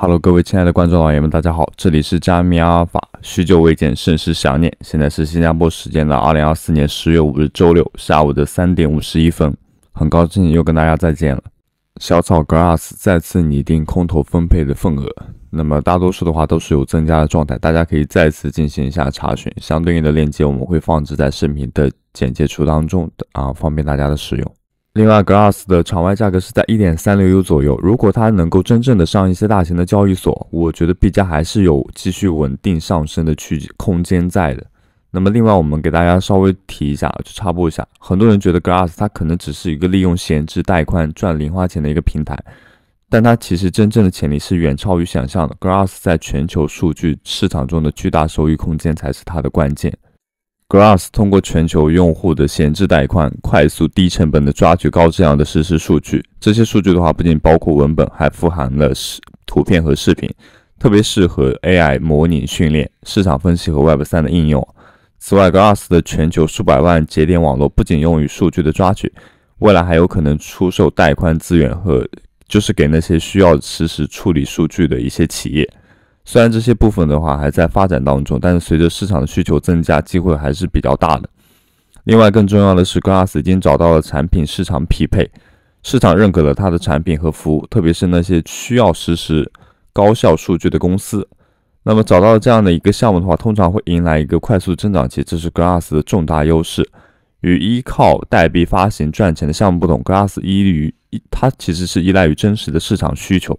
Hello，各位亲爱的观众老爷们，大家好，这里是加密阿尔法，许久未见，甚是想念。现在是新加坡时间的二零二四年十月五日周六下午的三点五十一分，很高兴又跟大家再见了。小草 Grass 再次拟定空头分配的份额，那么大多数的话都是有增加的状态，大家可以再次进行一下查询，相对应的链接我们会放置在视频的简介处当中的啊，方便大家的使用。另外，Glass 的场外价格是在 1.36U 左右。如果它能够真正的上一些大型的交易所，我觉得币价还是有继续稳定上升的去空间在的。那么，另外我们给大家稍微提一下，就插播一下。很多人觉得 Glass 它可能只是一个利用闲置带宽赚零花钱的一个平台，但它其实真正的潜力是远超于想象的。Glass 在全球数据市场中的巨大收益空间才是它的关键。Glass 通过全球用户的闲置带宽，快速、低成本地抓取高质量的实时数据。这些数据的话，不仅包括文本，还富含了视、图片和视频，特别适合 AI 模拟训练、市场分析和 Web 三的应用。此外，Glass 的全球数百万节点网络不仅用于数据的抓取，未来还有可能出售带宽资源和，就是给那些需要实时处理数据的一些企业。虽然这些部分的话还在发展当中，但是随着市场的需求增加，机会还是比较大的。另外，更重要的是，Glass 已经找到了产品市场匹配，市场认可了它的产品和服务，特别是那些需要实时高效数据的公司。那么，找到了这样的一个项目的话，通常会迎来一个快速增长期，这是 Glass 的重大优势。与依靠代币发行赚钱的项目不同，Glass 依于依，它其实是依赖于真实的市场需求。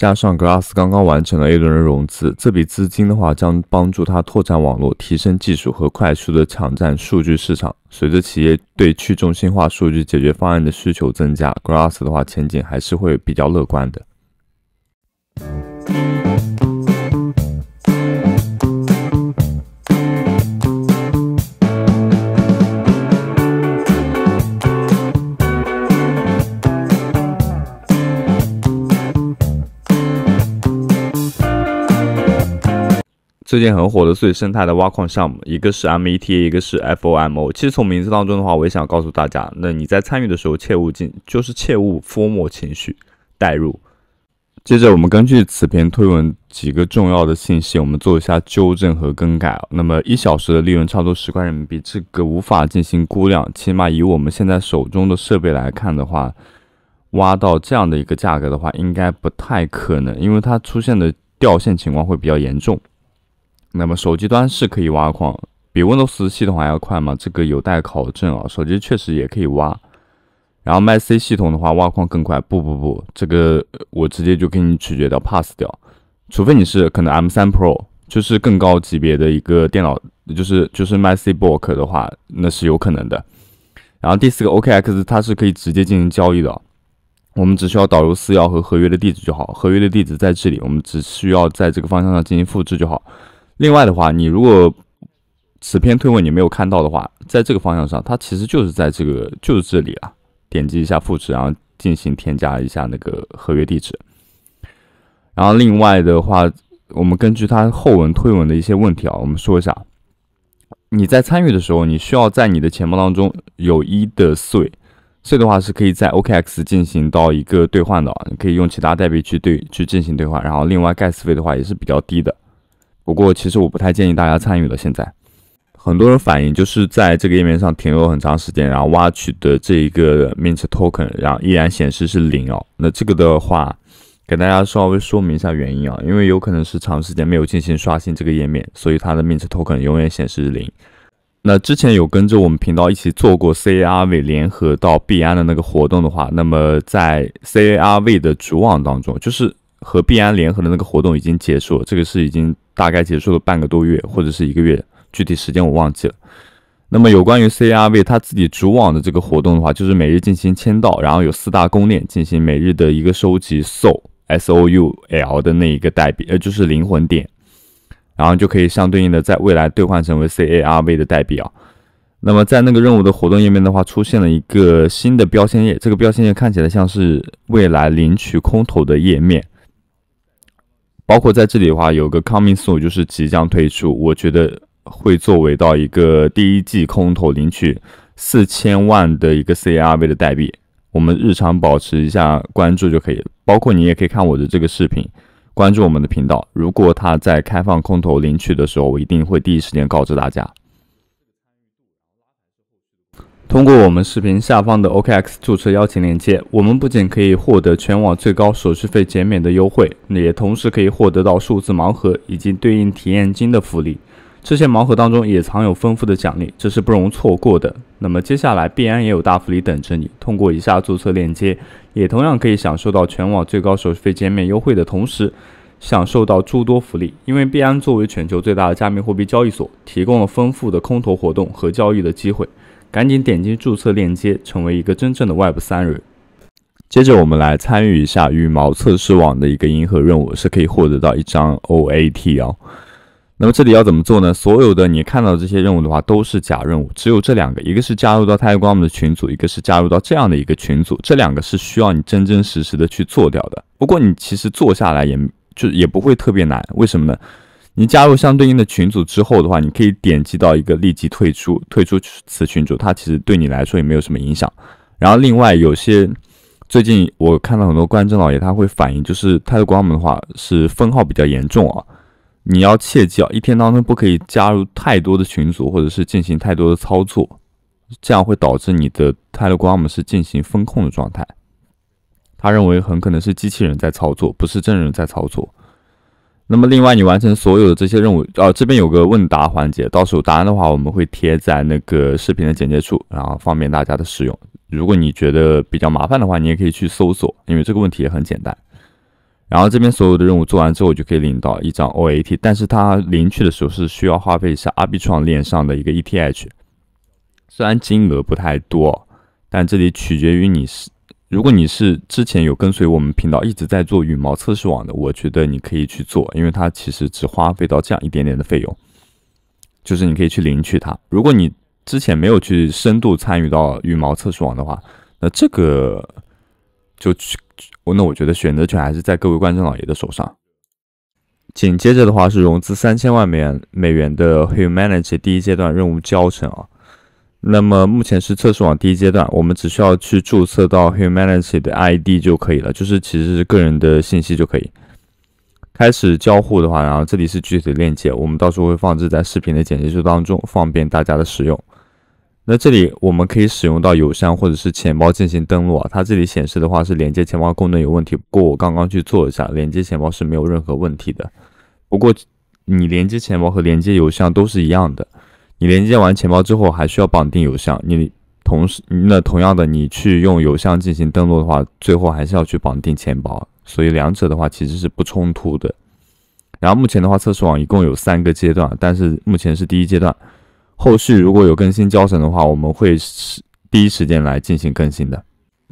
加上 Glass 刚刚完成了 A 轮的融资，这笔资金的话将帮助它拓展网络、提升技术和快速的抢占数据市场。随着企业对去中心化数据解决方案的需求增加，Glass 的话前景还是会比较乐观的。最近很火的最生态的挖矿项目，一个是 M E T A，一个是 F O M O。其实从名字当中的话，我也想告诉大家，那你在参与的时候切勿进，就是切勿泡沫情绪带入。接着，我们根据此篇推文几个重要的信息，我们做一下纠正和更改。那么一小时的利润差不多十块人民币，这个无法进行估量。起码以我们现在手中的设备来看的话，挖到这样的一个价格的话，应该不太可能，因为它出现的掉线情况会比较严重。那么手机端是可以挖矿，比 Windows 系统还要快吗？这个有待考证啊。手机确实也可以挖，然后 Mac 系统的话挖矿更快。不不不，这个我直接就给你取决掉 pass 掉。除非你是可能 M 三 Pro，就是更高级别的一个电脑，就是就是 MacBook 的话，那是有可能的。然后第四个 OKX，它是可以直接进行交易的。我们只需要导入私钥和合约的地址就好。合约的地址在这里，我们只需要在这个方向上进行复制就好。另外的话，你如果此篇推文你没有看到的话，在这个方向上，它其实就是在这个就是这里啊，点击一下复制，然后进行添加一下那个合约地址。然后另外的话，我们根据它后文推文的一些问题啊，我们说一下：你在参与的时候，你需要在你的钱包当中有一的税，税的话是可以在 OKX 进行到一个兑换的，你可以用其他代币去兑去进行兑换。然后另外，盖 s 费的话也是比较低的。不过，其实我不太建议大家参与了。现在很多人反映，就是在这个页面上停留很长时间，然后挖取的这一个 mint token，然后依然显示是零哦。那这个的话，给大家稍微说明一下原因啊，因为有可能是长时间没有进行刷新这个页面，所以它的 mint token 永远显示是零。那之前有跟着我们频道一起做过 CARV 联合到币安的那个活动的话，那么在 CARV 的主网当中，就是。和币安联合的那个活动已经结束了，这个是已经大概结束了半个多月或者是一个月，具体时间我忘记了。那么有关于 CARV 他自己主网的这个活动的话，就是每日进行签到，然后有四大公链进行每日的一个收集 SO S O U L 的那一个代币，呃就是灵魂点，然后就可以相对应的在未来兑换成为 CARV 的代币啊。那么在那个任务的活动页面的话，出现了一个新的标签页，这个标签页看起来像是未来领取空投的页面。包括在这里的话，有个 coming soon，就是即将推出，我觉得会作为到一个第一季空投领取四千万的一个 C R V 的代币，我们日常保持一下关注就可以。包括你也可以看我的这个视频，关注我们的频道。如果他在开放空投领取的时候，我一定会第一时间告知大家。通过我们视频下方的 OKX 注册邀请链接，我们不仅可以获得全网最高手续费减免的优惠，也同时可以获得到数字盲盒以及对应体验金的福利。这些盲盒当中也藏有丰富的奖励，这是不容错过的。那么接下来币安也有大福利等着你，通过以下注册链接，也同样可以享受到全网最高手续费减免优惠的同时，享受到诸多福利。因为币安作为全球最大的加密货币交易所，提供了丰富的空投活动和交易的机会。赶紧点击注册链接，成为一个真正的 Web 三人。接着我们来参与一下羽毛测试网的一个银河任务，是可以获得到一张 OAT 哦。那么这里要怎么做呢？所有的你看到这些任务的话，都是假任务，只有这两个，一个是加入到太阳光母的群组，一个是加入到这样的一个群组，这两个是需要你真真实实的去做掉的。不过你其实做下来也就也不会特别难，为什么呢？你加入相对应的群组之后的话，你可以点击到一个立即退出，退出此群组，它其实对你来说也没有什么影响。然后另外有些最近我看到很多观众老爷他会反映，就是泰勒光门的话是封号比较严重啊，你要切记啊，一天当中不可以加入太多的群组或者是进行太多的操作，这样会导致你的泰勒光门是进行风控的状态。他认为很可能是机器人在操作，不是真人在操作。那么，另外你完成所有的这些任务，呃，这边有个问答环节，到时候答案的话，我们会贴在那个视频的简介处，然后方便大家的使用。如果你觉得比较麻烦的话，你也可以去搜索，因为这个问题也很简单。然后这边所有的任务做完之后，就可以领到一张 OAT，但是它领取的时候是需要花费一下 R B 创链上的一个 ETH，虽然金额不太多，但这里取决于你是。如果你是之前有跟随我们频道一直在做羽毛测试网的，我觉得你可以去做，因为它其实只花费到这样一点点的费用，就是你可以去领取它。如果你之前没有去深度参与到羽毛测试网的话，那这个就去，那我觉得选择权还是在各位观众老爷的手上。紧接着的话是融资三千万美元美元的 Humanity 第一阶段任务教程啊。那么目前是测试网第一阶段，我们只需要去注册到 Humanity 的 ID 就可以了，就是其实是个人的信息就可以。开始交互的话，然后这里是具体的链接，我们到时候会放置在视频的简介处当中，方便大家的使用。那这里我们可以使用到邮箱或者是钱包进行登录啊。它这里显示的话是连接钱包功能有问题，不过我刚刚去做一下，连接钱包是没有任何问题的。不过你连接钱包和连接邮箱都是一样的。你连接完钱包之后，还需要绑定邮箱。你同时，那同样的，你去用邮箱进行登录的话，最后还是要去绑定钱包。所以两者的话其实是不冲突的。然后目前的话，测试网一共有三个阶段，但是目前是第一阶段。后续如果有更新教程的话，我们会是第一时间来进行更新的。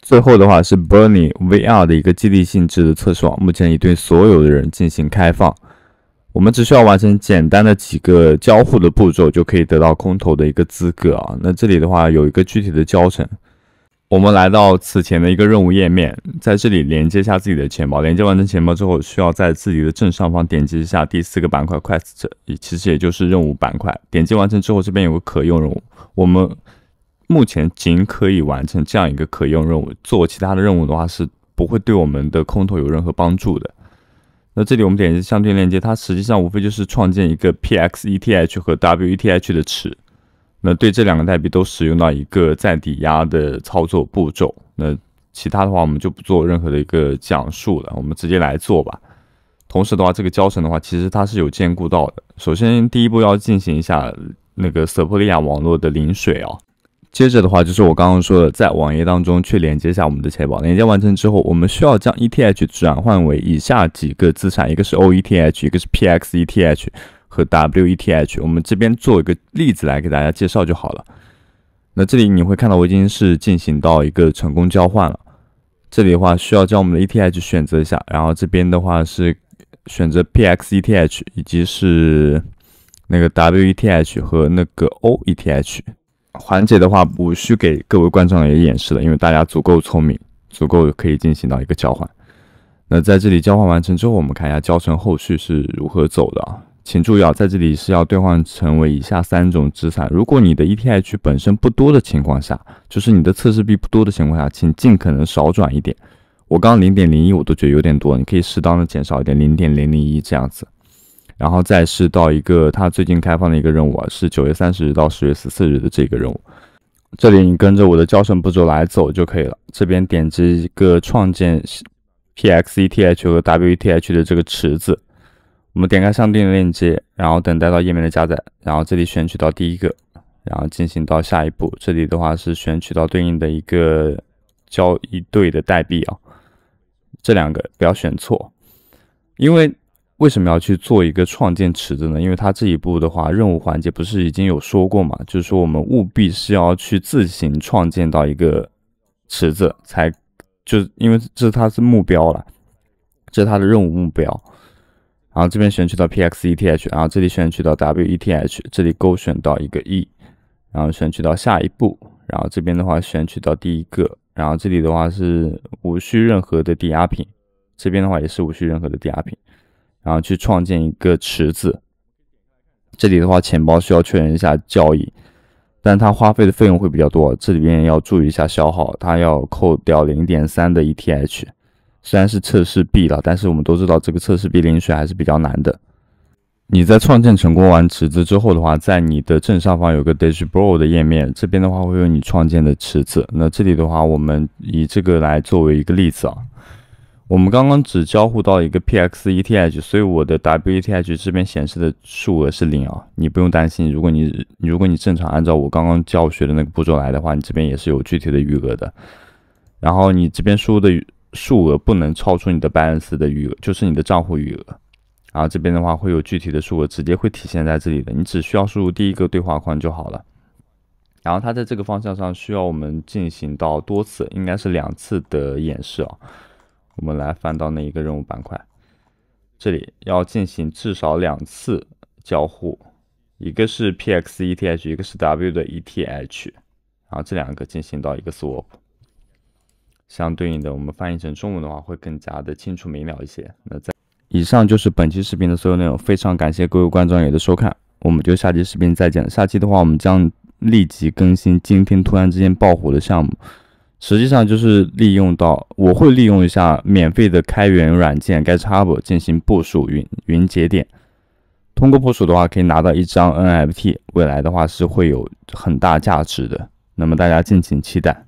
最后的话是 Burning VR 的一个激励性质的测试网，目前已对所有的人进行开放。我们只需要完成简单的几个交互的步骤，就可以得到空投的一个资格啊。那这里的话有一个具体的教程，我们来到此前的一个任务页面，在这里连接一下自己的钱包。连接完成钱包之后，需要在自己的正上方点击一下第四个板块 Quest，其实也就是任务板块。点击完成之后，这边有个可用任务，我们目前仅可以完成这样一个可用任务。做其他的任务的话，是不会对我们的空投有任何帮助的。那这里我们点击相对链接，它实际上无非就是创建一个 PXETH 和 WETH 的池。那对这两个代币都使用到一个再抵押的操作步骤。那其他的话我们就不做任何的一个讲述了，我们直接来做吧。同时的话，这个教程的话其实它是有兼顾到的。首先第一步要进行一下那个 s e p p r i a 网络的临水啊。接着的话就是我刚刚说的，在网页当中去连接一下我们的钱包。连接完成之后，我们需要将 ETH 转换为以下几个资产：一个是 OETH，一个是 PXETH 和 WETH。我们这边做一个例子来给大家介绍就好了。那这里你会看到我已经是进行到一个成功交换了。这里的话需要将我们的 ETH 选择一下，然后这边的话是选择 PXETH 以及是那个 WETH 和那个 OETH。环节的话，无需给各位观众也演示了，因为大家足够聪明，足够可以进行到一个交换。那在这里交换完成之后，我们看一下教程后续是如何走的啊。请注意啊，在这里是要兑换成为以下三种资产。如果你的 ETH 本身不多的情况下，就是你的测试币不多的情况下，请尽可能少转一点。我刚零点零一我都觉得有点多，你可以适当的减少一点，零点零零一这样子。然后再是到一个他最近开放的一个任务啊，是九月三十日到十月十四日的这个任务。这里你跟着我的教程步骤来走就可以了。这边点击一个创建 P X E T H 和 W E T H 的这个池子。我们点开上边的链接，然后等待到页面的加载，然后这里选取到第一个，然后进行到下一步。这里的话是选取到对应的一个交易对的代币啊，这两个不要选错，因为。为什么要去做一个创建池子呢？因为它这一步的话，任务环节不是已经有说过嘛，就是说我们务必是要去自行创建到一个池子，才就因为这是它是目标了，这是它的任务目标。然后这边选取到 P X E T H，然后这里选取到 W E T H，这里勾选到一个 E，然后选取到下一步，然后这边的话选取到第一个，然后这里的话是无需任何的抵押品，这边的话也是无需任何的抵押品。然后去创建一个池子，这里的话钱包需要确认一下交易，但它花费的费用会比较多，这里边要注意一下消耗，它要扣掉零点三的 ETH，虽然是测试币的，但是我们都知道这个测试币领取还是比较难的。你在创建成功完池子之后的话，在你的正上方有个 Dash Pool 的页面，这边的话会有你创建的池子，那这里的话我们以这个来作为一个例子啊。我们刚刚只交互到一个 P X E T H，所以我的 W E T H 这边显示的数额是零啊，你不用担心。如果你如果你正常按照我刚刚教学的那个步骤来的话，你这边也是有具体的余额的。然后你这边输入的数额不能超出你的 balance 的余额，就是你的账户余额。然后这边的话会有具体的数额直接会体现在这里的，你只需要输入第一个对话框就好了。然后它在这个方向上需要我们进行到多次，应该是两次的演示啊。我们来翻到那一个任务板块，这里要进行至少两次交互，一个是 P X E T H，一个是 W 的 E T H，然后这两个进行到一个 swap。相对应的，我们翻译成中文的话，会更加的清楚明了一些。那在以上就是本期视频的所有内容，非常感谢各位观众友的收看，我们就下期视频再见。下期的话，我们将立即更新今天突然之间爆火的项目。实际上就是利用到，我会利用一下免费的开源软件 Git Hub 进行部署云云节点。通过部署的话，可以拿到一张 NFT，未来的话是会有很大价值的。那么大家敬请期待。